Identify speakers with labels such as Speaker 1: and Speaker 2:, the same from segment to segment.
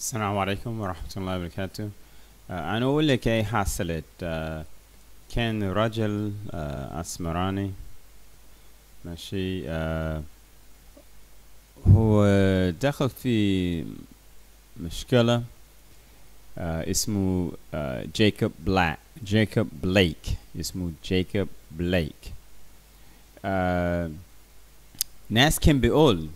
Speaker 1: السلام عليكم ورحمة الله وبركاته آه، أنا أقول لك أي حصلت آه، كان رجل آه، أسمراني ماشي هو دخل في مشكلة اسمه جيكوب بلاك جيكوب بليك اسمه جيكوب بليك ناس كان بيقول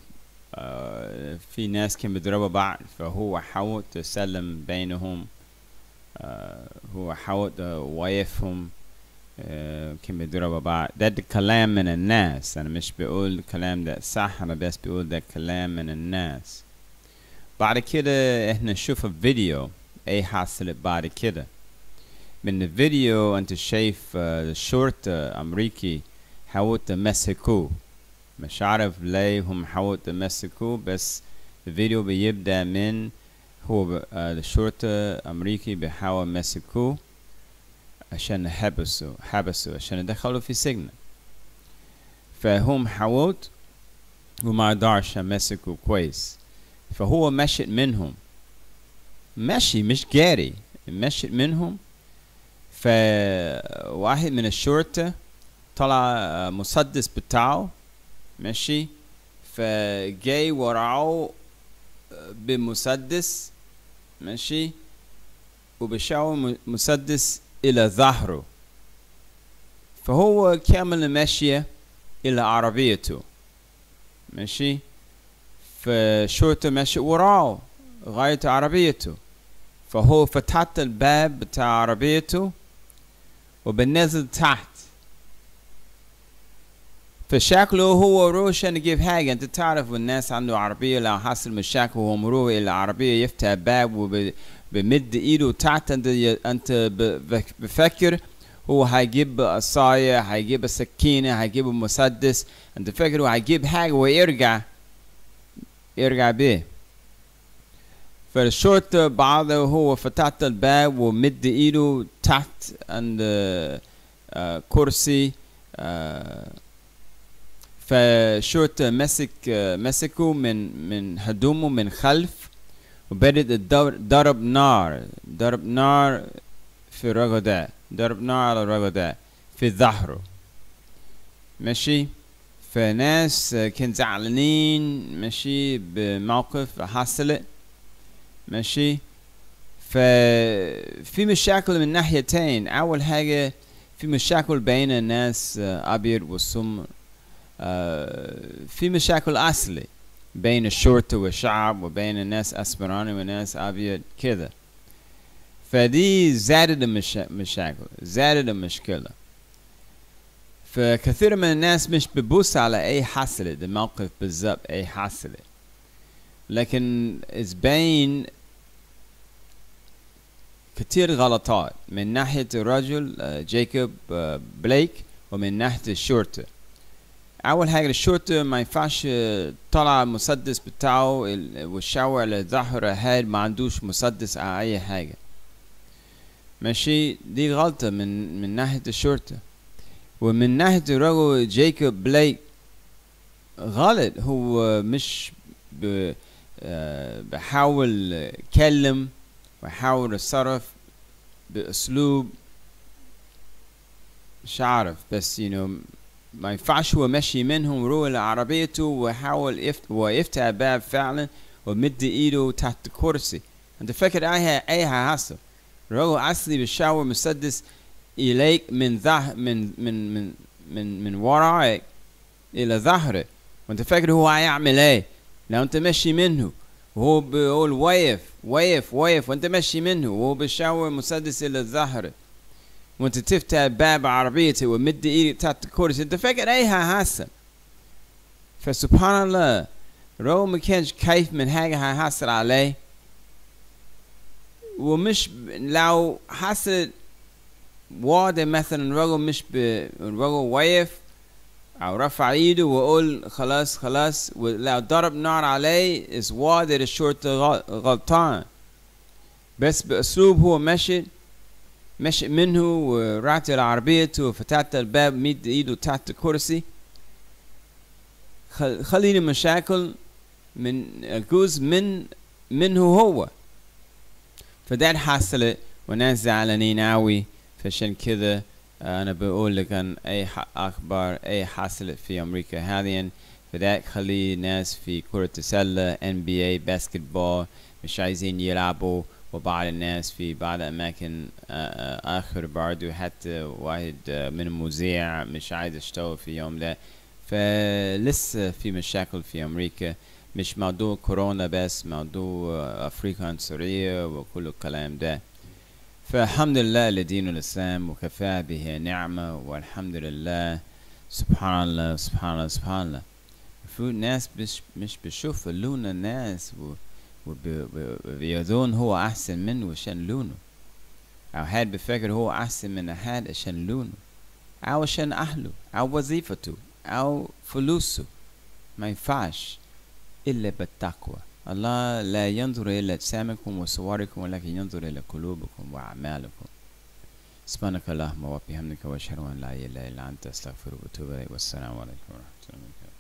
Speaker 1: في ناس كان بيضربوا بعض فهو حاول تسلم بينهم آه، هو حاول uh, كان بيضربوا بعض ده, كلام من الناس أنا مش بقول الكلام ده صح أنا بس بقول ده كلام من الناس بعد كده احنا نشوف الفيديو ايه حصلت بعد كده من الفيديو انت شايف شرطة آه، امريكي حاول تمسكوه مش عارف ليه هم حاولوا تمسكوا بس الفيديو بيبدأ من هو آه، الشرطة الأمريكي بيحاول يمسكوه عشان حبسوا حبسوا عشان دخلوا في سجن فهم حاولت وما قدرش يمسكوا كويس فهو مشيت منهم مشي مش جاري مشيت منهم فواحد من الشرطة طلع آه، مسدس بتاعه ماشي فجاي وراه بمسدس ماشي وبشعه مسدس إلى ظهره فهو كامل ماشية إلى عربيته ماشي فشرطة ماشي وراه غاية عربيته فهو فتحت الباب بتاع عربيته وبنزل تحت فشكله هو روشن يجيب حاجة انت تعرف الناس عنده عربية لو حصل مشاكل وهو مروق العربية يفتح باب وبمد ايده تحت انت انت بفكر هو هيجيب الصايه هيجيب سكينة هيجيب مسدس انت فاكر هو هيجيب حاجة ويرجع يرجع بيه فالشرطة بعد هو فتحت الباب ومد ايده تحت عند آه، كرسي آه، فالشرطة مسك مسكه من من هدومه من خلف وبدت ضرب نار ضرب نار في الرجل ده ضرب نار على الرجل ده في ظهره ماشي فناس كان زعلانين ماشي بموقف حصل ماشي ففي مشاكل من ناحيتين أول حاجة في مشاكل بين الناس أبيض والسمر آه، في مشاكل أصلي بين الشرطة والشعب وبين الناس أسبراني والناس أبيض كذا فدي زادت المشاكل زادت المشكلة فكثير من الناس مش ببص على أي حصلة الموقف بالضبط أي حصلة لكن بين كثير غلطات من ناحية الرجل جايكوب آه، بليك آه، ومن ناحية الشرطة اول حاجه الشورت ما ينفعش آه، طلع المسدس بتاعه والشاور اللي ظهر هاد ما عندوش مسدس او اي حاجه ماشي دي غلطه من من ناحيه الشرطه ومن ناحيه الرجل جايكوب بلايك غلط هو مش آه، بحاول كلم بحاول اتصرف باسلوب مش عارف بس you know ما ينفعش هو مشي منهم يروح لعربيته وحاول يفت... ويفتح الباب فعلا ومد ايده تحت الكرسي انت فاكر ايه ايه حصل رجل اصلي بالشاور مسدس اليك من ظهر من من من من, من ورائك الى ظهره وانت فاكر هو هيعمل ايه لو انت ماشي منه وهو بيقول واقف واقف واقف وانت ماشي منه وهو بالشاور مسدس الى ظهره وانت تفتح باب عربيتي ومد ايدي تحت الكرسي انت فاكر ايها هسه فسبحان الله رو ما كانش كيف من حاجة هيحصل عليه ومش لو حصل وعد مثلا رجل مش ب... رجل واقف او رفع ايده وقول خلاص خلاص ولو ضرب نار عليه از وعد الشرطة غلطان بس باسلوب هو مشي مشى منه ورعت العربيه وفتحت الباب مد إيده تحت الكرسي خليني مشاكل من الجوز من منه هو فده حصل وناس زعلانين أوي فشان كذا أنا بقول لك عن أي أخبار أي حصلت في أمريكا حاليا فده خلي ناس في كرة السلة NBA باسكتبول مش عايزين يلعبوا وبعض الناس في بعض أماكن آه، آه، آخر برضو حتى واحد آه، من المذيع مش عايز يشتغل في يوم ده فلسه في مشاكل في أمريكا مش موضوع كورونا بس موضوع أفريقيا عنصرية وكل الكلام ده فالحمد لله لدين الإسلام وكفى به نعمة والحمد لله سبحان الله سبحان الله سبحان الله في ناس مش مش لون الناس و وبيظن هو أحسن منه عشان لونه أو حد بفكر هو أحسن من أحد عشان لونه أو عشان أهله أو وظيفته أو فلوسه ما ينفعش إلا بالتقوى الله لا ينظر إلى أجسامكم وصوركم ولكن ينظر إلى قلوبكم وأعمالكم سبحانك اللهم وبحمدك وأشهد أن لا إله إلا أنت أستغفرك وأتوب إليك والسلام عليكم ورحمة الله وبركاته